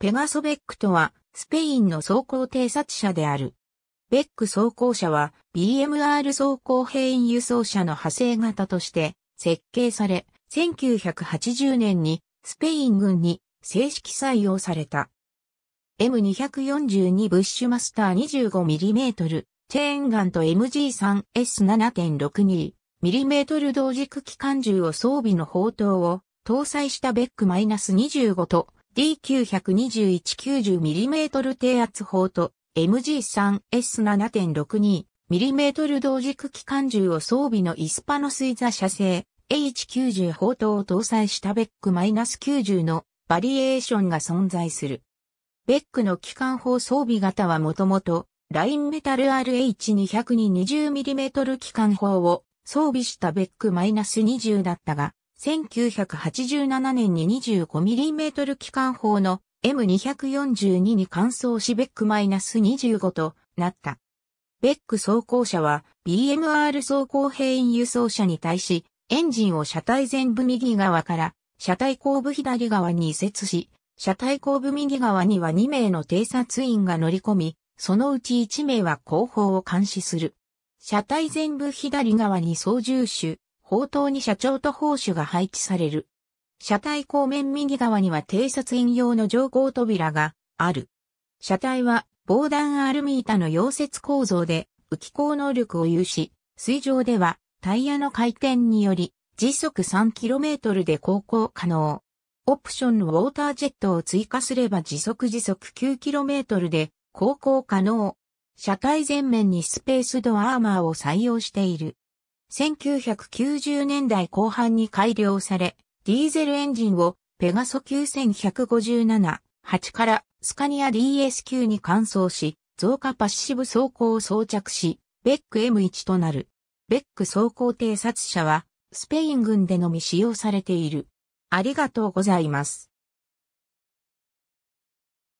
ペガソベックとは、スペインの走行偵察車である。ベック走行車は、BMR 走行兵員輸送車の派生型として、設計され、1980年に、スペイン軍に、正式採用された。M242 ブッシュマスター 25mm、チェーンガンと m g 3 s 7 6 2 m ル同軸機関銃を装備の砲塔を、搭載したベック -25 と、D921-90mm 低圧砲と MG3S7.62mm 同軸機関銃を装備のイスパノスイザ社製 H90 砲塔を搭載したベック -90 のバリエーションが存在する。ベックの機関砲装備型はもともとラインメタル RH200 に 20mm 機関砲を装備したベック -20 だったが、1987年に 25mm 機関砲の M242 に換装しベック -25 となった。ベック装甲車は BMR 装甲兵員輸送車に対し、エンジンを車体全部右側から車体後部左側に移設し、車体後部右側には2名の偵察員が乗り込み、そのうち1名は後方を監視する。車体全部左側に操縦手、砲塔に社長と砲手が配置される。車体後面右側には偵察員用の乗降扉がある。車体は防弾アルミ板の溶接構造で浮き行能力を有し、水上ではタイヤの回転により時速 3km で航行可能。オプションのウォータージェットを追加すれば時速時速 9km で航行可能。車体前面にスペースドアーマーを採用している。1990年代後半に改良され、ディーゼルエンジンをペガソ9157、8からスカニア DS9 に換装し、増加パッシブ走行を装着し、ベック M1 となる。ベック走行偵察車は、スペイン軍でのみ使用されている。ありがとうございます。